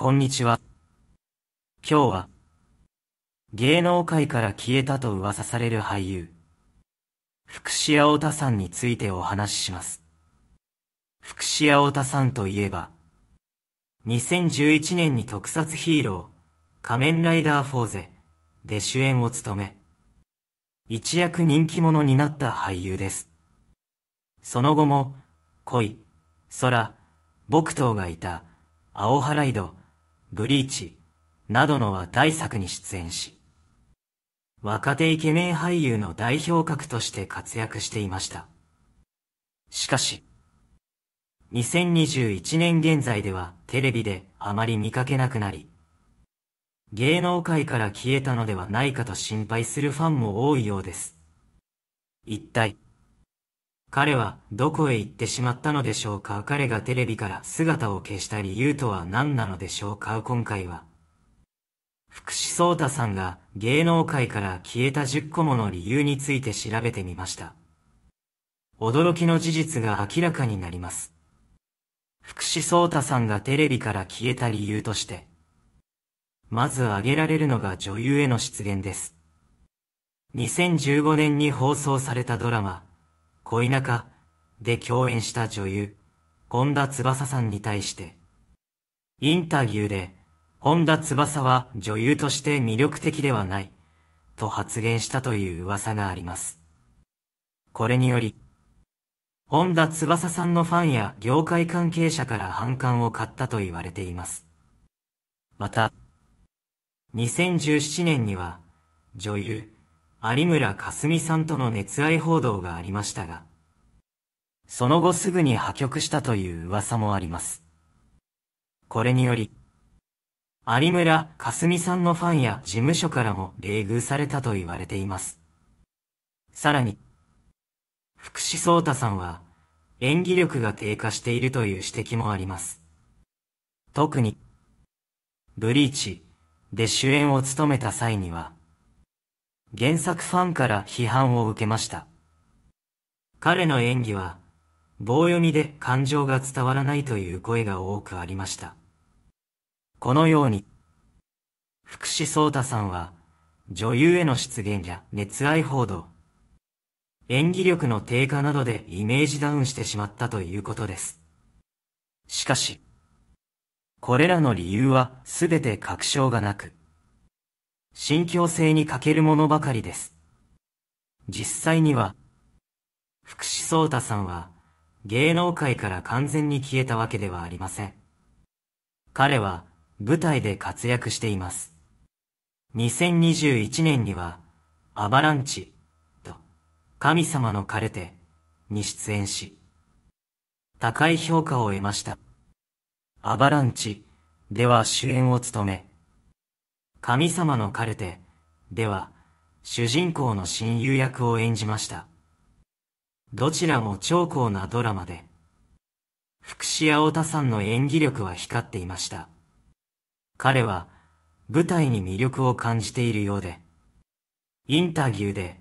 こんにちは。今日は、芸能界から消えたと噂される俳優、福士屋太田さんについてお話しします。福士屋太田さんといえば、2011年に特撮ヒーロー、仮面ライダーフォーゼで主演を務め、一躍人気者になった俳優です。その後も、恋、空、僕等がいた、青ハライド、ブリーチ、などの話題作に出演し、若手イケメン俳優の代表格として活躍していました。しかし、2021年現在ではテレビであまり見かけなくなり、芸能界から消えたのではないかと心配するファンも多いようです。一体、彼はどこへ行ってしまったのでしょうか彼がテレビから姿を消した理由とは何なのでしょうか今回は。福士蒼太さんが芸能界から消えた10個もの理由について調べてみました。驚きの事実が明らかになります。福士蒼太さんがテレビから消えた理由として。まず挙げられるのが女優への出現です。2015年に放送されたドラマ、恋仲で共演した女優、本田翼さんに対して、インタビューで、本田翼は女優として魅力的ではない、と発言したという噂があります。これにより、本田翼さんのファンや業界関係者から反感を買ったと言われています。また、2017年には、女優、有村架純さんとの熱愛報道がありましたが、その後すぐに破局したという噂もあります。これにより、有村架純さんのファンや事務所からも冷遇されたと言われています。さらに、福士蒼太さんは演技力が低下しているという指摘もあります。特に、ブリーチで主演を務めた際には、原作ファンから批判を受けました。彼の演技は、棒読みで感情が伝わらないという声が多くありました。このように、福士蒼太さんは、女優への出現や熱愛報道、演技力の低下などでイメージダウンしてしまったということです。しかし、これらの理由はすべて確証がなく、信教性に欠けるものばかりです。実際には、福士蒼太さんは、芸能界から完全に消えたわけではありません。彼は、舞台で活躍しています。2021年には、アバランチ、と、神様のカルテ、に出演し、高い評価を得ました。アバランチ、では主演を務め、神様のカルテでは主人公の親友役を演じました。どちらも超高なドラマで、福士青田さんの演技力は光っていました。彼は舞台に魅力を感じているようで、インタビューで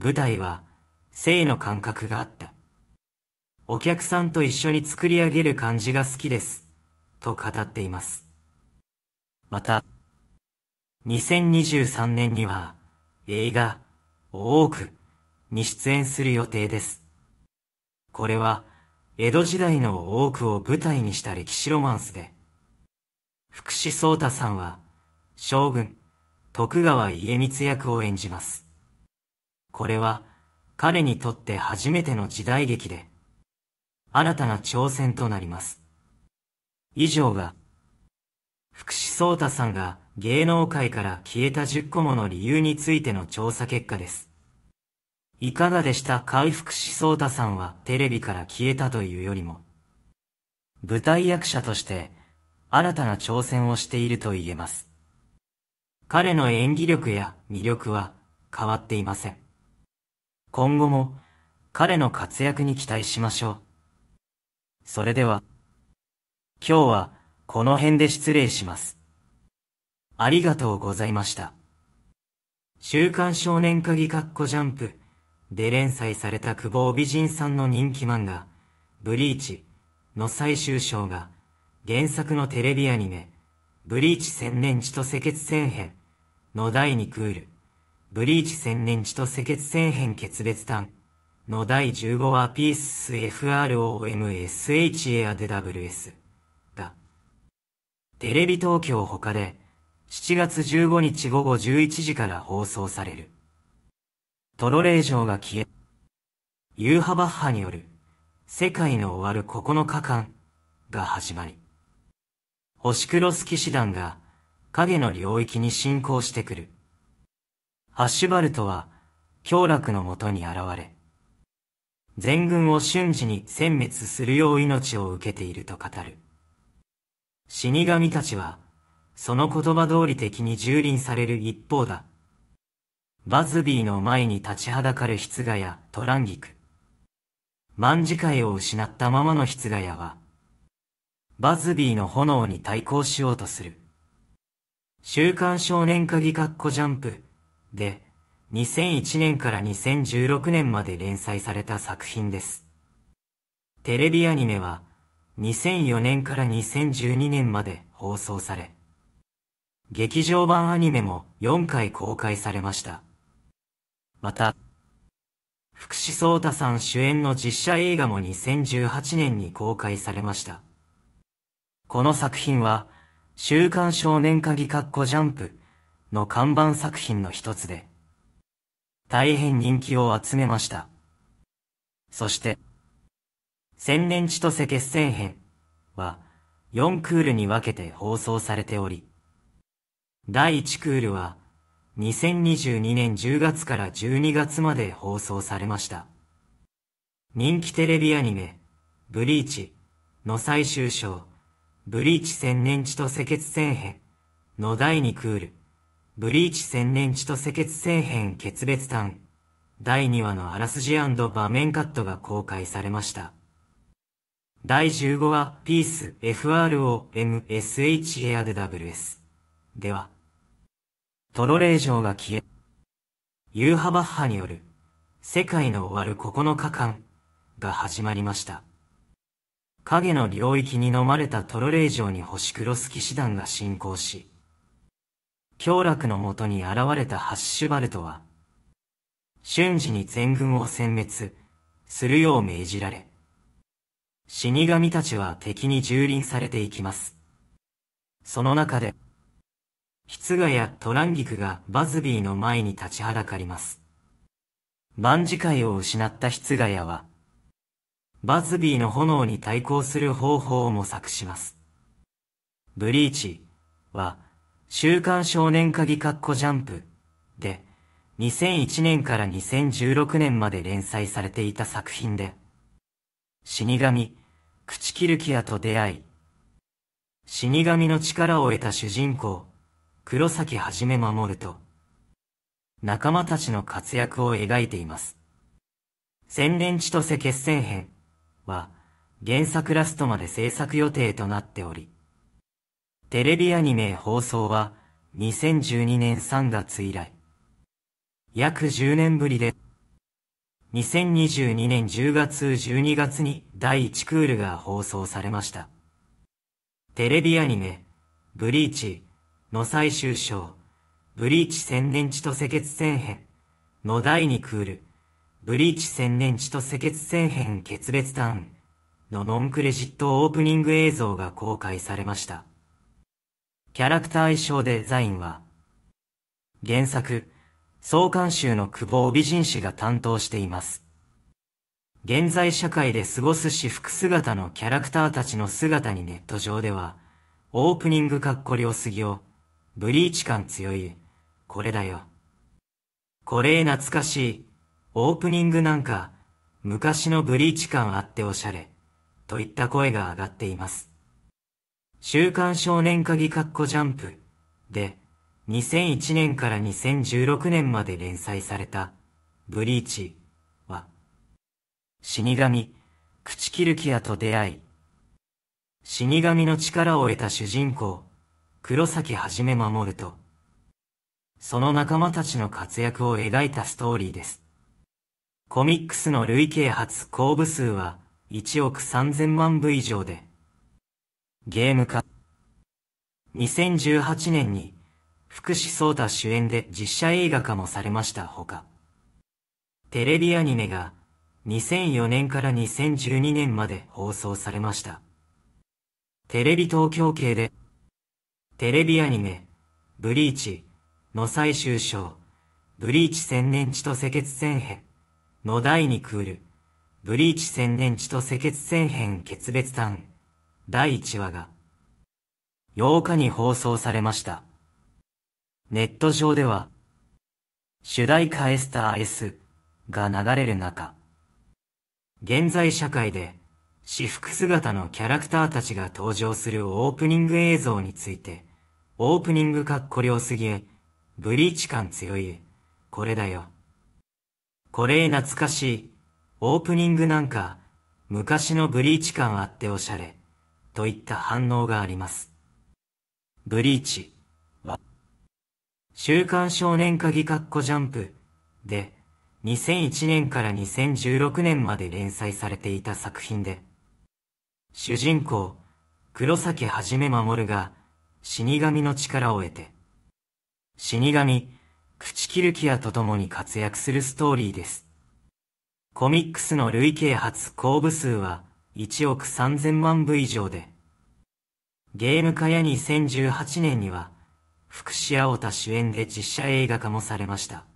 舞台は性の感覚があった。お客さんと一緒に作り上げる感じが好きです、と語っています。また、2023年には映画、大奥に出演する予定です。これは、江戸時代の大奥を舞台にした歴史ロマンスで、福士蒼太さんは、将軍、徳川家光役を演じます。これは、彼にとって初めての時代劇で、新たな挑戦となります。以上が、福士蒼太さんが、芸能界から消えた10個もの理由についての調査結果です。いかがでした回復しそうたさんはテレビから消えたというよりも、舞台役者として新たな挑戦をしていると言えます。彼の演技力や魅力は変わっていません。今後も彼の活躍に期待しましょう。それでは、今日はこの辺で失礼します。ありがとうございました。週刊少年鍵カッコジャンプで連載された久保美人さんの人気漫画、ブリーチの最終章が原作のテレビアニメ、ブリーチ千年地と赤血千編の第2クール、ブリーチ千年地と赤血千編決別単の第15話ピース FROMSHARWS が、テレビ東京他で、7月15日午後11時から放送される。トロレー城が消え、ユーハバッハによる、世界の終わる9日間が始まり、星黒ス騎士団が影の領域に侵攻してくる。ハッシュバルトは、狂楽のもとに現れ、全軍を瞬時に殲滅するよう命を受けていると語る。死神たちは、その言葉通り敵に蹂躙される一方だ。バズビーの前に立ちはだかる筆画やトランギク。万事会を失ったままの筆画やは、バズビーの炎に対抗しようとする。週刊少年鍵括弧ジャンプで、2001年から2016年まで連載された作品です。テレビアニメは、2004年から2012年まで放送され、劇場版アニメも4回公開されました。また、福士蒼太さん主演の実写映画も2018年に公開されました。この作品は、週刊少年鍵ッコジャンプの看板作品の一つで、大変人気を集めました。そして、千年千歳決戦編は4クールに分けて放送されており、第1クールは2022年10月から12月まで放送されました。人気テレビアニメ、ブリーチの最終章、ブリーチ千年地と赤血戦編の第2クール、ブリーチ千年地と赤血戦編決別単、第2話のあらすじ場面カットが公開されました。第15話、ピース FROMSHARWS では、トロレー城が消え、ユーハバッハによる、世界の終わる9日間、が始まりました。影の領域に飲まれたトロレー城に星黒ス騎士団が侵攻し、狂楽のもとに現れたハッシュバルトは、瞬時に全軍を殲滅するよう命じられ、死神たちは敵に蹂躙されていきます。その中で、室賀やトランギクがバズビーの前に立ちはだかります。万事会を失った室賀やは、バズビーの炎に対抗する方法を模索します。ブリーチは、週刊少年鍵括弧ジャンプで、2001年から2016年まで連載されていた作品で、死神、朽木ルキアと出会い、死神の力を得た主人公、黒崎はじめ守と、仲間たちの活躍を描いています。千連千歳決戦編は、原作ラストまで制作予定となっており、テレビアニメ放送は、2012年3月以来、約10年ぶりで、2022年10月12月に第1クールが放送されました。テレビアニメ、ブリーチ、の最終章、ブリーチ千年地と赤血戦編、の第2クール、ブリーチ千年地と赤血戦編決別ターン、のノンクレジットオープニング映像が公開されました。キャラクター衣装デザインは、原作、創刊集の久保美人氏が担当しています。現在社会で過ごす私服姿のキャラクターたちの姿にネット上では、オープニングかっこりおすぎを、ブリーチ感強い。これだよ。これ懐かしい。オープニングなんか、昔のブリーチ感あっておしゃれ。といった声が上がっています。週刊少年鍵括弧ジャンプで、2001年から2016年まで連載された、ブリーチは、死神、朽木ルキアと出会い、死神の力を得た主人公、黒崎はじめ守ると、その仲間たちの活躍を描いたストーリーです。コミックスの累計発行部数は1億3000万部以上で、ゲーム化。2018年に、福士蒼太主演で実写映画化もされましたほか、テレビアニメが2004年から2012年まで放送されました。テレビ東京系でテレビアニメ、ブリーチ、の最終章、ブリーチ千年地と赤血戦編、の第2クール、ブリーチ千年地と赤血戦編決別端、第1話が、8日に放送されました。ネット上では、主題歌エスター S が流れる中、現在社会で、私服姿のキャラクターたちが登場するオープニング映像について、オープニングかっこりょすぎえ、ブリーチ感強い、これだよ。これ懐かしい、オープニングなんか、昔のブリーチ感あっておしゃれ、といった反応があります。ブリーチは、週刊少年鍵かっこジャンプで、2001年から2016年まで連載されていた作品で、主人公、黒崎はじめ守が、死神の力を得て、死神、朽ち切るキアと共に活躍するストーリーです。コミックスの累計発行部数は1億3000万部以上で、ゲーム化や2018年には、福士青田主演で実写映画化もされました。